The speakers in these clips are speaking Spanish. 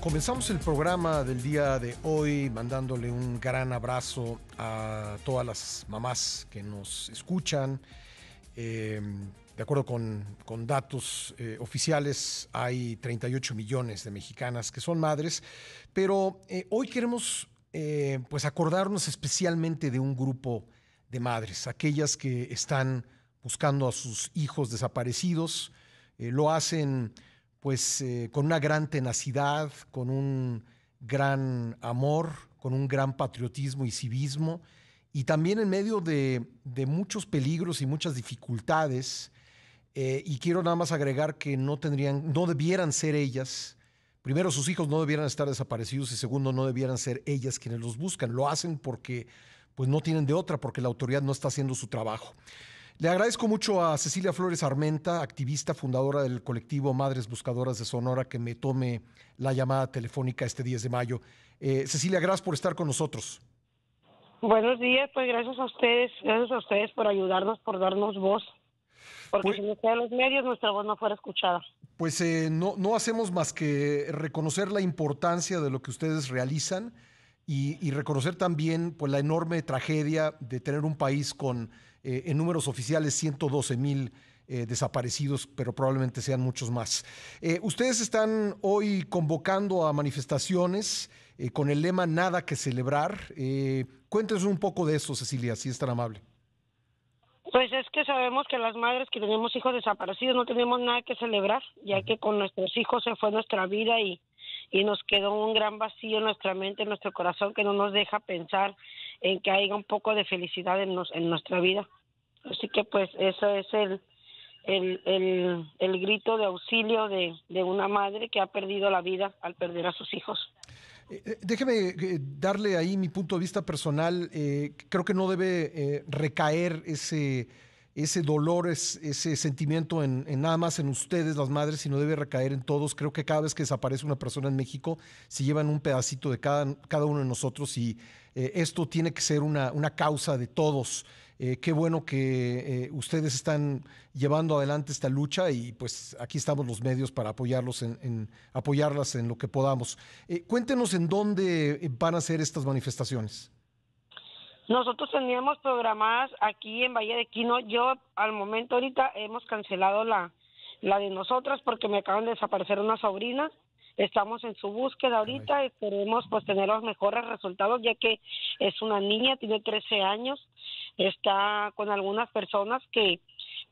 Comenzamos el programa del día de hoy mandándole un gran abrazo a todas las mamás que nos escuchan. Eh, de acuerdo con, datos eh, oficiales, hay 38 millones de mexicanas que son madres, pero eh, hoy queremos pues acordarnos especialmente de un grupo de madres, aquellas que están buscando a sus hijos desaparecidos, lo hacen pues eh, con una gran tenacidad, con un gran amor, con un gran patriotismo y civismo, y también en medio de, muchos peligros y muchas dificultades. Eh, y quiero nada más agregar que no tendrían, no debieran ser ellas. Primero, sus hijos no debieran estar desaparecidos y segundo, no debieran ser ellas quienes los buscan. Lo hacen porque pues no tienen de otra, porque la autoridad no está haciendo su trabajo. Le agradezco mucho a Cecilia Flores Armenta, activista fundadora del colectivo Madres Buscadoras de Sonora, que me tome la llamada telefónica este 10 de mayo. Eh, Cecilia, gracias por estar con nosotros. Buenos días, pues gracias a ustedes, gracias a ustedes por ayudarnos, por darnos voz. Porque pues si no ustedes los medios nuestra voz no fuera escuchada. Pues eh, no, hacemos más que reconocer la importancia de lo que ustedes realizan y, y reconocer también pues, la enorme tragedia de tener un país con eh, en números oficiales 112 mil eh, desaparecidos, pero probablemente sean muchos más. Eh, ustedes están hoy convocando a manifestaciones con el lema Nada que celebrar. cuéntenos un poco de eso, Cecilia, si es tan amable. Pues es que sabemos que las madres que tenemos hijos desaparecidos no tenemos nada que celebrar, ya que con nuestros hijos se fue nuestra vida y, y nos quedó un gran vacío en nuestra mente, en nuestro corazón, que no nos deja pensar en que haya un poco de felicidad en, nos, en nuestra vida. Así que pues eso es el, el, el, el grito de auxilio de, de una madre que ha perdido la vida al perder a sus hijos. Eh, eh, déjeme eh, darle ahí mi punto de vista personal. Eh, creo que no debe recaer ese ese dolor, ese sentimiento en, amas, nada más en ustedes, las madres, sino debe recaer en todos. Creo que cada vez que desaparece una persona en México, se llevan un pedacito de cada, uno de nosotros y eh, esto tiene que ser una, causa de todos. Eh, qué bueno que eh, ustedes están llevando adelante esta lucha y pues aquí estamos los medios para apoyarlos apoyarlas en lo que podamos. cuéntenos en dónde van a ser estas manifestaciones. Nosotros teníamos programadas aquí en Valle de Quino. Yo, al momento, ahorita hemos cancelado la, la de nosotras porque me acaban de desaparecer una sobrina. Estamos en su búsqueda ahorita. Esperemos pues tener los mejores resultados ya que es una niña, tiene 13 años, está con algunas personas que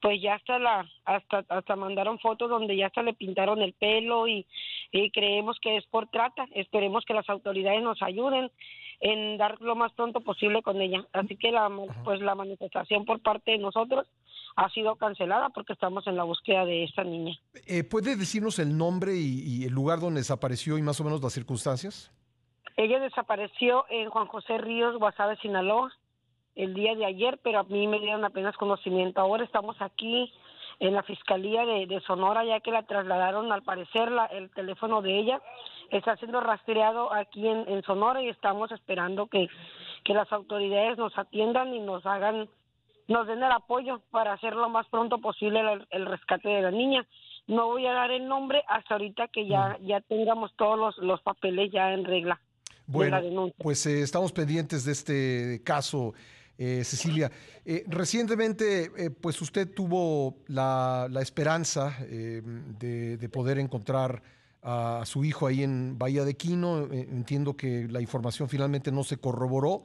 pues ya hasta la hasta hasta mandaron fotos donde ya hasta le pintaron el pelo y creemos que es por trata. Esperemos que las autoridades nos ayuden en dar lo más pronto posible con ella. Así que la, pues la manifestación por parte de nosotros ha sido cancelada porque estamos en la búsqueda de esta niña. Eh, ¿Puede decirnos el nombre y, el lugar donde desapareció y más o menos las circunstancias? Ella desapareció en Juan José Ríos, Guasave, Sinaloa, el día de ayer, pero a mí me dieron apenas conocimiento. Ahora estamos aquí en la Fiscalía de, de Sonora, ya que la trasladaron, al parecer, la, el teléfono de ella está siendo rastreado aquí en, Sonora y estamos esperando que, que las autoridades nos atiendan y nos hagan, nos den el apoyo para hacer lo más pronto posible el, rescate de la niña. No voy a dar el nombre hasta ahorita que ya, mm. ya tengamos todos los, los papeles ya en regla. Bueno, pues eh, estamos pendientes de este caso. Eh, Cecilia. Eh, recientemente, pues usted tuvo la, la esperanza de, de, poder encontrar a su hijo ahí en Bahía de Quino. Eh, entiendo que la información finalmente no se corroboró,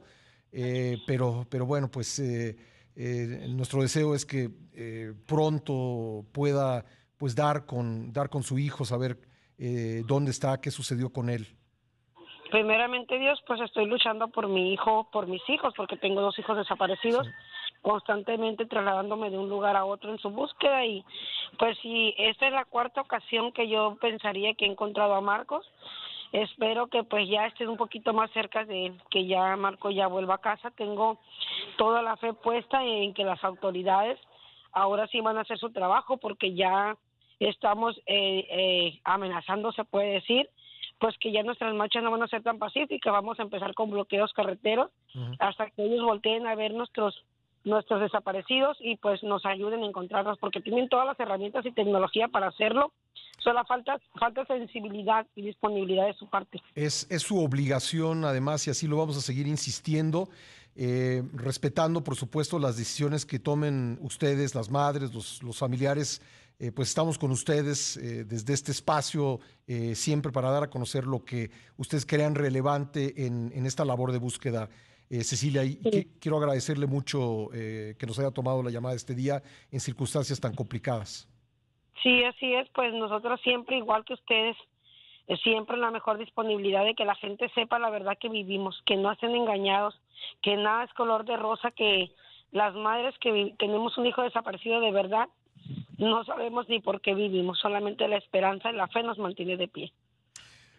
eh, pero, pero bueno, pues eh, nuestro deseo es que pronto pueda pues dar con, dar con su hijo, saber dónde está, qué sucedió con él. Primeramente Dios, pues estoy luchando por mi hijo, por mis hijos, porque tengo dos hijos desaparecidos constantemente trasladándome de un lugar a otro en su búsqueda y pues si esta es la cuarta ocasión que yo pensaría que he encontrado a Marcos, espero que pues ya estén un poquito más cerca de que ya Marco ya vuelva a casa, tengo toda la fe puesta en que las autoridades ahora sí van a hacer su trabajo porque ya estamos eh, eh amenazando, se puede decir, pues que ya nuestras marchas no van a ser tan pacíficas, vamos a empezar con bloqueos carreteros hasta que ellos volteen a ver nuestros nuestros desaparecidos y pues nos ayuden a encontrarlos porque tienen todas las herramientas y tecnología para hacerlo. Solo falta, falta sensibilidad y disponibilidad de su parte. Es, su obligación, además, y así lo vamos a seguir insistiendo, eh, respetando, por supuesto, las decisiones que tomen ustedes, las madres, los, familiares. Eh, pues estamos con ustedes eh, desde este espacio siempre para dar a conocer lo que ustedes crean relevante en, en esta labor de búsqueda eh, Cecilia, quiero agradecerle mucho eh, que nos haya tomado la llamada este día en circunstancias tan complicadas. Sí, así es, pues nosotros siempre, igual que ustedes, eh, siempre en la mejor disponibilidad de que la gente sepa la verdad que vivimos, que no hacen engañados, que nada es color de rosa, que las madres que tenemos un hijo desaparecido de verdad, no sabemos ni por qué vivimos, solamente la esperanza y la fe nos mantiene de pie.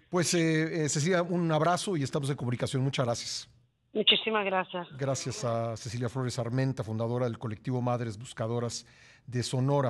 Pues Cecilia, un abrazo y estamos en comunicación. Muchas gracias. Muchísimas gracias. Gracias a Cecilia Flores Armenta, fundadora del colectivo Madres Buscadoras de Sonora.